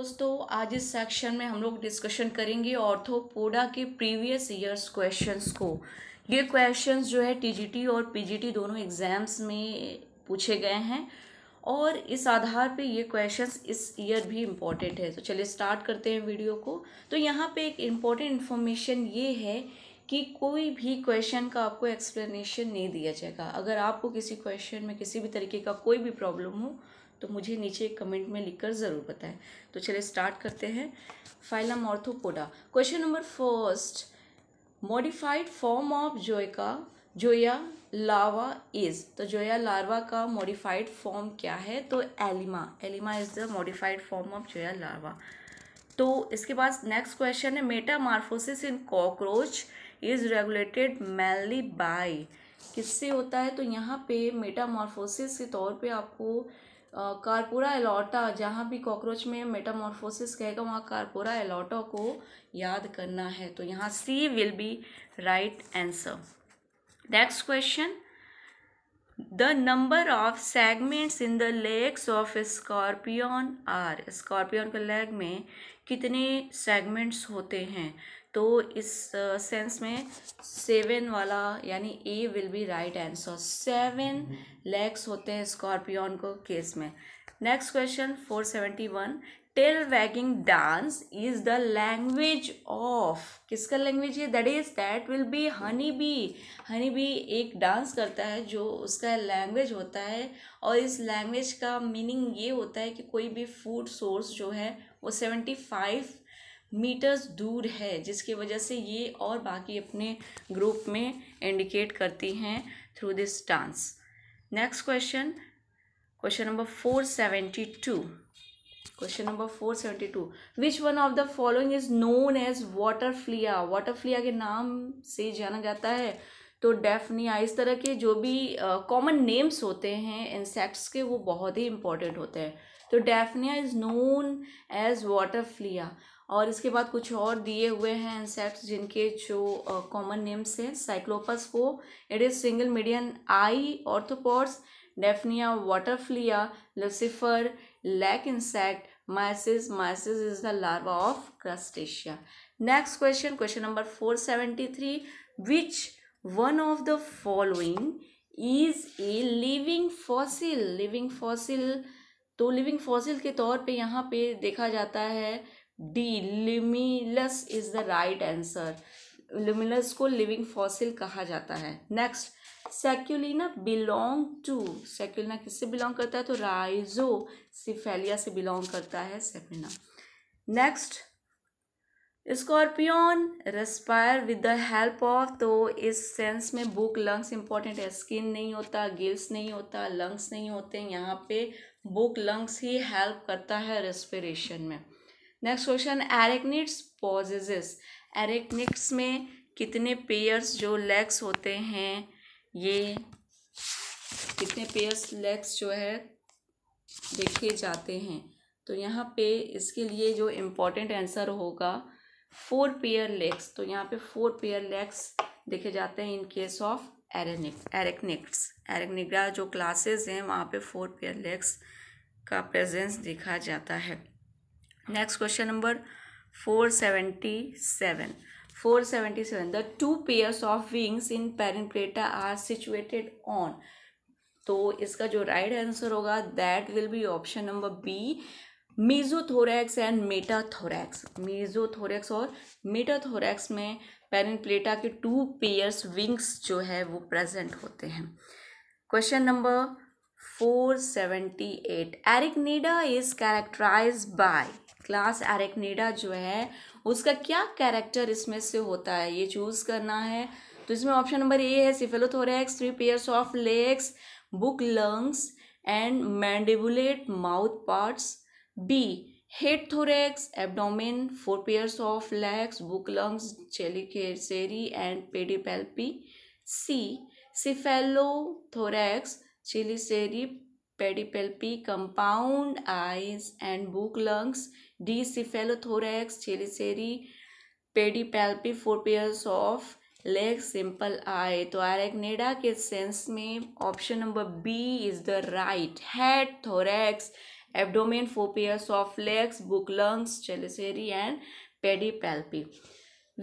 दोस्तों आज इस सेक्शन में हम लोग डिस्कशन करेंगे ऑर्थोपोडा के प्रीवियस ईयर्स क्वेश्चंस को ये क्वेश्चंस जो है टीजीटी और पीजीटी दोनों एग्ज़ाम्स में पूछे गए हैं और इस आधार पे ये क्वेश्चंस इस ईयर भी इम्पॉर्टेंट है तो चलिए स्टार्ट करते हैं वीडियो को तो यहाँ पे एक इम्पॉर्टेंट इन्फॉर्मेशन ये है कि कोई भी क्वेश्चन का आपको एक्सप्लेनेशन नहीं दिया जाएगा अगर आपको किसी क्वेश्चन में किसी भी तरीके का कोई भी प्रॉब्लम हो तो मुझे नीचे कमेंट में लिखकर ज़रूर बताएं तो चलिए स्टार्ट करते हैं phylum arthropoda question number first modified form of जोइका जोया लावा इज तो जोया लार्वा का मॉडिफाइड फॉर्म क्या है तो alima alima is the modified form of zoea larva तो इसके बाद नेक्स्ट क्वेश्चन है metamorphosis in cockroach is regulated mainly by किससे होता है तो यहाँ पे मेटामॉर्फोसिस के तौर पे आपको कारपोरा एलोटा जहाँ भी कॉकरोच में मेटामॉर्फोसिस कहेगा वहाँ कारपोरा एलोटा को याद करना है तो यहाँ C will be right answer next question the number of segments in the legs of scorpion are scorpion के लेग में कितने सेगमेंट्स होते हैं तो इस सेंस में सेवन वाला यानी A will be right answer seven legs होते हैं स्कॉर्पियन को केस में next question four seventy one tail wagging dance is the language of किसका लैंग्वेज है that is that will be honey bee honey bee एक dance करता है जो उसका लैंग्वेज होता है और इस लैंग्वेज का मीनिंग ये होता है कि कोई भी फूड सोर्स जो है वो सेवेंटी फाइव मीटर्स दूर है जिसकी वजह से ये और बाकी अपने ग्रुप में इंडिकेट करती हैं through this dance next question question number four seventy two question number four seventy two which one of the following is known as water flea water flea के नाम से जाना जाता है तो डेफनिया इस तरह के जो भी कॉमन uh, नेम्स होते हैं इंसेक्ट्स के वो बहुत ही इंपॉर्टेंट होते हैं तो daphnia is known as water flea और इसके बाद कुछ और दिए हुए हैं इंसेक्ट्स जिनके जो कॉमन नेम्स हैं साइक्लोपस को it is single median eye arthropods daphnia water flea lucifer lac insect mysis mysis is the larva of crustacea next question question number four seventy three which one of the following is a living fossil living fossil तो living fossil के तौर पे यहाँ पे देखा जाता है D limulus is the right answer limulus को लिविंग फॉसिल कहा जाता है next sacculina belong to sacculina किससे बिलोंग करता है तो राइजो सिफेलिया से बिलोंग करता है सेपिना next scorpion respire with the help of तो इस सेंस में बुक लंग्स इंपॉर्टेंट है स्किन नहीं होता गिल्स नहीं होता लंग्स नहीं होते यहाँ पे बुक लंग्स ही हेल्प करता है रेस्पिरेशन में नेक्स्ट क्वेश्चन एरेक्निट्स पॉजिजिस एरेक्निट्स में कितने पेयर्स जो लेग्स होते हैं ये कितने पेयर्स लेग्स जो है देखे जाते हैं तो यहाँ पे इसके लिए जो इम्पोर्टेंट आंसर होगा फोर पेयर लेग्स तो यहाँ पे फोर पेयर लेग्स देखे जाते हैं इन केस ऑफ एरेनिक एरेक्निक्स एरेक्निग्रा जो क्लासेस हैं वहाँ पे फोर पेयर लेग्स का प्रेजेंस देखा जाता है next question number four seven four seventy seven the two pairs of wings in Periplaneta are situated on तो इसका जो राइट right आंसर होगा that will be option number B mesothorax and metathorax mesothorax और metathorax में प्लेटा के two pairs wings जो है वो प्रेजेंट होते हैं question number four seventy eight arachnida is characterise by class arachnida जो है उसका क्या कैरेक्टर इसमें से होता है ये चूज़ करना है तो इसमें ऑप्शन नंबर ए है cephalothorax three pairs of legs book lungs and mandibulate mouth parts B head thorax abdomen four pairs of legs book lungs chelicerae and pedipalpi C cephalothorax chelicerae pedipalpi compound eyes and book lungs D cephalothorax chelicerae pedipalpi four pairs of leg simple eye तो arachnida के sense में option number B is the right head thorax abdomen four pairs of legs book lungs chelicerae and पेडीपैल्पी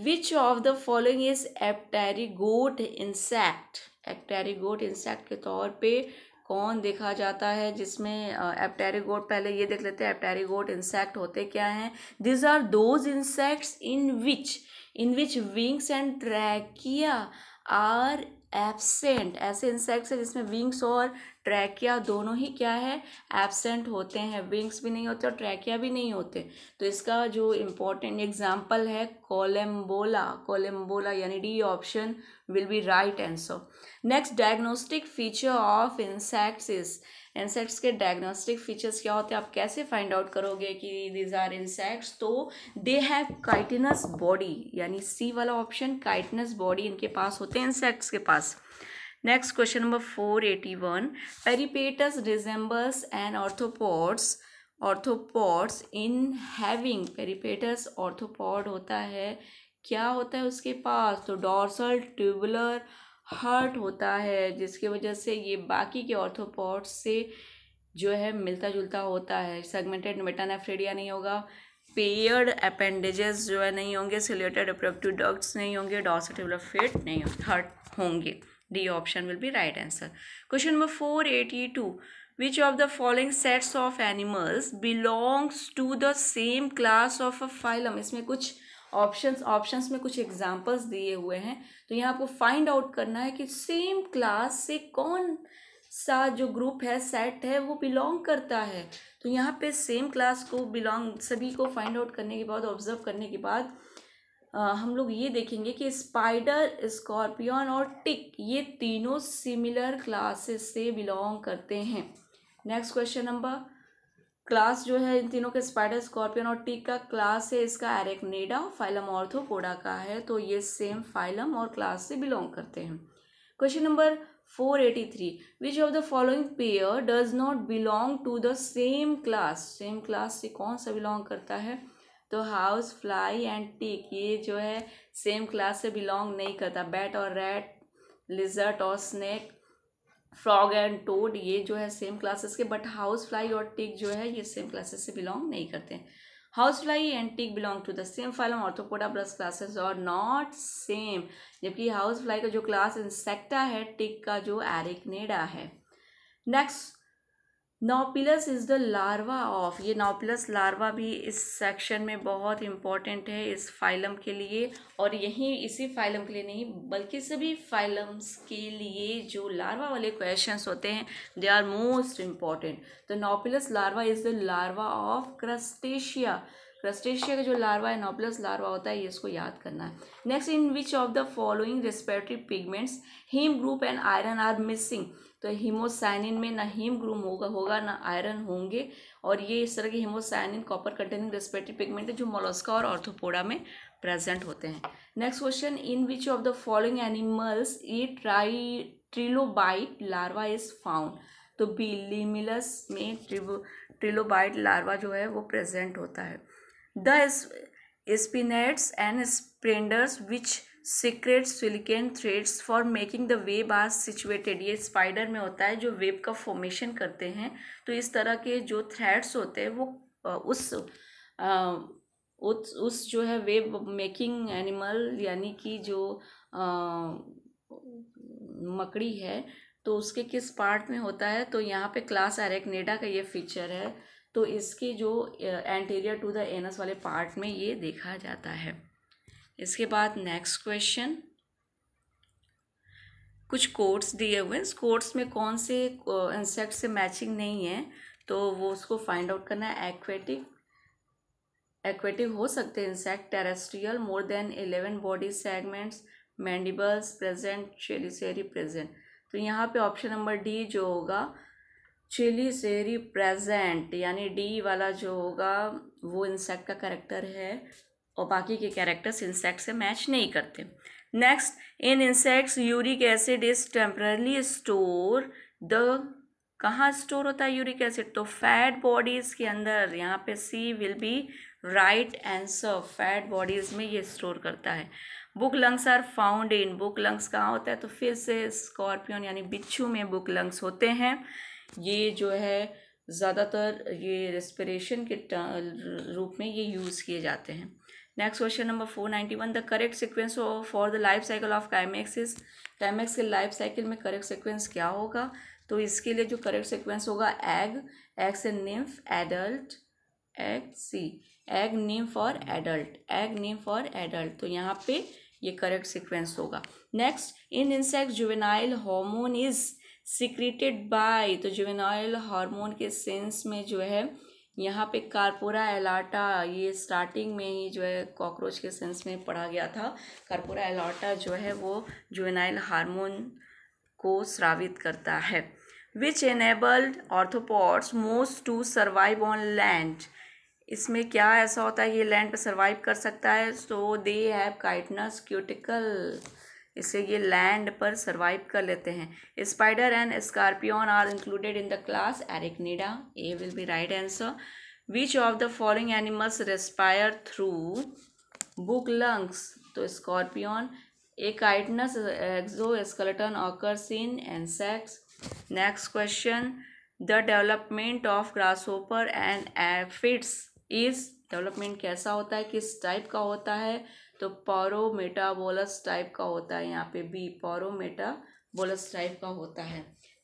which of the following is apterygote insect apterygote insect के तौर पे कौन देखा जाता है जिसमें एप्टेरिगोट पहले ये देख लेते हैं एप्टेरिगोट इंसेक्ट होते क्या हैं these are those insects in which in which wings and trachea are absent ऐसे इंसेक्ट्स हैं जिसमें विंग्स और ट्रैकिया दोनों ही क्या है एबसेंट होते हैं विंग्स भी नहीं होते और ट्रैकिया भी नहीं होते तो इसका जो इम्पोर्टेंट एग्जाम्पल है कोलेम्बोला कोलेम्बोला यानी D option will be right answer next diagnostic feature of insects is insects के डायग्नोस्टिक फीचर्स क्या होते हैं आप कैसे फाइंड आउट करोगे कि दीज आर इंसेक्ट्स तो दे हैव काइटिनस बॉडी यानी सी वाला ऑप्शन काइटिनस बॉडी इनके पास होते हैं इंसेक्ट्स के पास next question number four eighty one peripatus resembles and arthropods arthropods in having peripatus arthropod होता है क्या होता है उसके पास तो डॉर्सल ट्यूबुलर हर्ट होता है जिसकी वजह से ये बाकी के ऑर्थोपोड्स से जो है मिलता जुलता होता है सेगमेंटेड मेटानाफ्रेडिया नहीं होगा पेयर्ड अपेंडेजेस जो है नहीं होंगे सिलेटेड अपरप्टिव डक्ट्स नहीं होंगे डॉर्सोटिबुलर फेट नहीं हर्ट होंगे D option will be right answer question number four eighty two which of the following sets of animals belongs to the same class of a phylum इसमें कुछ ऑप्शंस ऑप्शंस में कुछ एग्जांपल्स दिए हुए हैं तो यहाँ आपको फाइंड आउट करना है कि सेम क्लास से कौन सा जो ग्रुप है सेट है वो बिलोंग करता है तो यहाँ पे सेम क्लास को बिलोंग सभी को फाइंड आउट करने के बाद ऑब्जर्व करने के बाद हम लोग ये देखेंगे कि स्पाइडर स्कॉर्पियन और टिक ये तीनों सिमिलर क्लासेस से बिलोंग करते हैं नेक्स्ट क्वेश्चन नंबर क्लास जो है इन तीनों के स्पाइडर स्कॉर्पियन और टिक का क्लास है इसका एरेक्नेडा फाइलम ऑर्थोपोडा का है तो ये सेम फाइलम और क्लास से बिलोंग करते हैं question number four eighty three which of the following pair does not belong to the same class same class से कौन सा बिलोंग करता है तो हाउस फ्लाई एंड टिक ये जो है सेम क्लास से बिलोंग नहीं करता बैट और रैट लिजर्ट और स्नैक फ्रॉग एंड टोड ये जो है सेम क्लासेस के बट हाउस फ्लाई और टिक जो है ये सेम क्लासेस से बिलोंग नहीं करते हैं house fly and tick belong to the same phylum arthropoda ब्रस क्लासेस और नॉट सेम जबकि हाउस फ्लाई का जो क्लास इंसेक्टा है टिक का जो एरिकनेडा है next nauplius is the larva of ये नोपिलस लार्वा भी इस सेक्शन में बहुत इम्पॉर्टेंट है इस फाइलम के लिए और यहीं इसी फाइलम के लिए नहीं बल्कि सभी फाइलम्स के लिए जो लार्वा वाले क्वेश्चंस होते हैं they are most important the nauplius larva is the larva of crustacea crustacea का जो लार्वा है नोपलस लार्वा होता है ये इसको याद करना है next in which of the following respiratory pigments haem group and iron are missing तो हीमोसाइनिन में ना हीम ग्रुप होगा होगा ना आयरन होंगे और ये इस तरह के haemocyanin copper containing respiratory pigment है जो मोलस्का और ऑर्थोपोडा में प्रेजेंट होते हैं next question in which of the following animals ई tri trilobite larva is found तो बिलीमिलस में ट्रिलोबाइट लार्वा जो है वो प्रेजेंट होता है the spinnerets and spreaders which secrete silken threads for making the web are situated ये स्पाइडर में होता है जो वेब का फॉर्मेशन करते हैं तो इस तरह के जो थ्रेड्स होते हैं वो उस आ, उस उस जो है वेब मेकिंग एनिमल यानी कि जो आ, मकड़ी है तो उसके किस पार्ट में होता है तो यहाँ पे क्लास एरेक्नेडा का ये फीचर है तो इसके जो एंटीरियर टू द एनस वाले पार्ट में ये देखा जाता है इसके बाद नेक्स्ट क्वेश्चन कुछ कोड्स दिए हुए हैं कोड्स में कौन से इंसेक्ट से मैचिंग नहीं है तो वो उसको फाइंड आउट करना है एक्वेटिक एक्वेटिक हो सकते हैं insect terrestrial more than eleven body segments mandibles present chelicerae present तो यहाँ पे ऑप्शन नंबर डी जो होगा चिली से रिप्रेजेंट यानी डी वाला जो होगा वो इंसेक्ट का करेक्टर है और बाकी के कैरेक्टर्स इंसेक्ट से मैच नहीं करते next in insects uric acid is temporarily stored the कहाँ स्टोर होता है यूरिक एसिड तो फैट बॉडीज़ के अंदर यहाँ पे C will be right answer fat bodies में ये स्टोर करता है book lungs are found in book lungs कहाँ होता है तो फिर से स्कॉर्पियन यानी बिच्छू में बुक लंग्स होते हैं ये जो है ज़्यादातर ये रेस्पिरेशन के रूप में ये यूज़ किए जाते हैं next question number four ninety one the correct sequence for the life cycle of cimex is cimex के लाइफ साइकिल में करेक्ट सिक्वेंस क्या होगा तो इसके लिए जो करेक्ट सिक्वेंस होगा एग एग से nymph adult egg C egg nymph और एडल्ट एग निम्फ और एडल्ट तो यहाँ पे ये करेक्ट सिक्वेंस होगा next in insect juvenile hormone is secreted by तो जुवेनाइल हार्मोन के सेंस में जो है यहाँ पे कारपोरा एलाटा ये स्टार्टिंग में ही जो है कॉकरोच के सेंस में पढ़ा गया था कारपोरा एलाटा जो है वो जुवेनाइल हार्मोन को स्रावित करता है which enabled arthropods most to survive on land इसमें क्या ऐसा होता है ये लैंड पर सर्वाइव कर सकता है so they have chitinous cuticle इसलिए ये लैंड पर सर्वाइव कर लेते हैं spider and scorpion are included in the class arachnida A will be right answer which of the following animals respire through book lungs तो scorpion a chitinous exoskeleton occurs in insects next question the development of grasshopper and aphids is development कैसा होता है किस type का होता है तो पोरोमेटाबोलस type का होता है यहाँ पे बी पौरोमेटाबोलस टाइप का होता है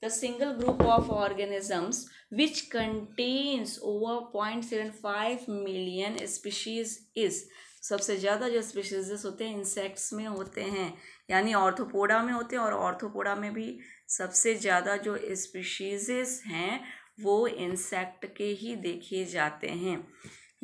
the group of organisms which contains over point seven five million species is सबसे ज़्यादा जो स्पीशीज़ होते हैं इंसेक्ट्स में होते हैं यानी ऑर्थोपोडा में होते हैं और ऑर्थोपोडा में भी सबसे ज़्यादा जो स्पीशीज़ हैं वो इंसेक्ट के ही देखे जाते हैं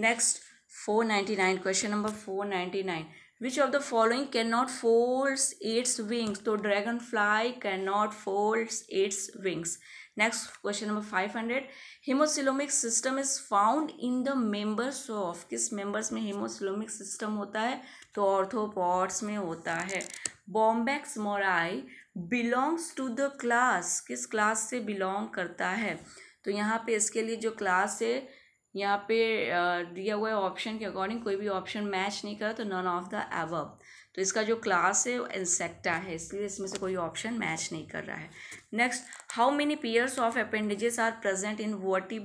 next four ninety nine question number four ninety nine which of the following can not fold its wings तो dragon fly can not fold its wings next question number five hundred haemocoelomic system is found in the members of किस members में haemocoelomic system होता है तो ऑर्थोपॉड्स में होता है bombyx mori belongs to the class किस क्लास से बिलोंग करता है तो यहाँ पे इसके लिए जो क्लास है यहाँ पे दिया हुआ है ऑप्शन के अकॉर्डिंग कोई भी ऑप्शन मैच नहीं करा तो नन ऑफ द एवब तो इसका जो क्लास है वो इंसेक्टा है इसलिए इसमें से कोई ऑप्शन मैच नहीं कर रहा है next how many pairs of appendages are present in 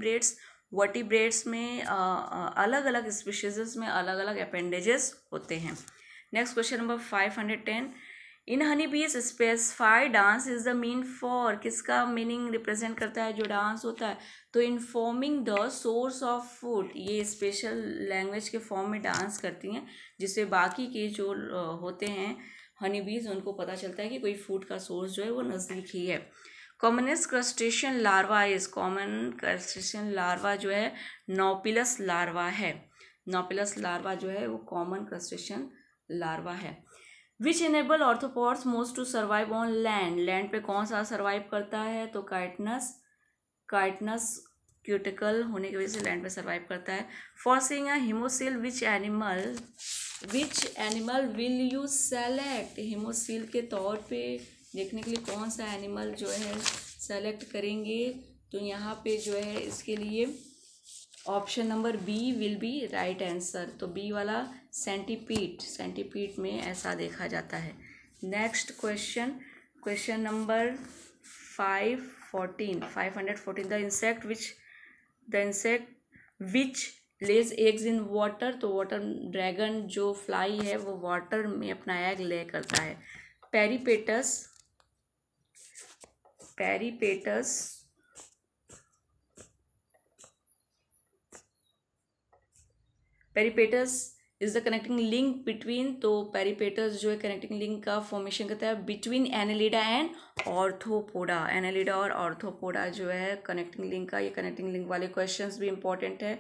vertebrates में अलग अलग स्पीशीज़ में अलग अलग अपेंडेजेस होते हैं next question number five hundred ten in honey bees specified dance is the mean for किसका मीनिंग रिप्रेजेंट करता है जो डांस होता है तो informing the source of food ये स्पेशल लैंग्वेज के फॉर्म में डांस करती हैं जिससे बाकी के जो होते हैं हनी बीज उनको पता चलता है कि कोई फूड का सोर्स जो है वो नज़दीक ही है commonest crustacean larva is common crustacean larva जो है नोपिलस लार्वा है नोपिलस लार्वा जो है वो कॉमन क्रस्टेशन लार्वा है which enable arthropods most to survive on land land पे कौन सा सर्वाइव करता है तो काइटनस काइटनस क्यूटिकल होने की वजह से लैंड पे सर्वाइव करता है forcing a haemocoel which animal which animal will you select haemocoel के तौर पे देखने के लिए कौन सा एनिमल जो है सेलेक्ट करेंगे तो यहाँ पे जो है इसके लिए option number B will be right answer तो बी वाला सेंटीपीट सेंटीपीट में ऐसा देखा जाता है next question question number five fourteen five hundred fourteen the insect which the insect which lays eggs in water तो वाटर ड्रैगन जो fly है वो वाटर में अपना एग ले करता है peripatus peripatus peripatus is the connecting link between तो peripatus जो है कनेक्टिंग लिंक का फॉर्मेशन करता है between annelida and arthropoda annelida और ऑर्थोपोडा जो है कनेक्टिंग लिंक का ये कनेक्टिंग लिंक वाले क्वेश्चन भी इंपॉर्टेंट है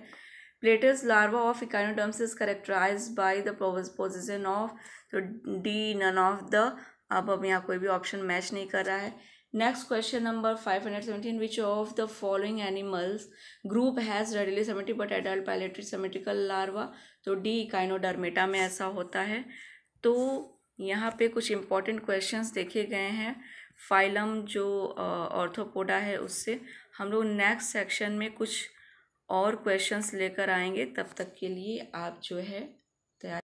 pluteus larva of echinoderms is characterize by the position of D none of the अब अब हम यहाँ कोई भी ऑप्शन मैच नहीं कर रहा है next question number five hundred seventeen which of the following animals group has radially symmetric but adult पैलेट्री सेमेटिकल लार्वा तो डी काइनोडर्मेटा में ऐसा होता है तो यहाँ पे कुछ इंपॉर्टेंट क्वेश्चंस देखे गए हैं फाइलम जो ऑर्थोपोडा है उससे हम लोग नेक्स्ट सेक्शन में कुछ और क्वेश्चंस लेकर आएंगे तब तक के लिए आप जो है तैयार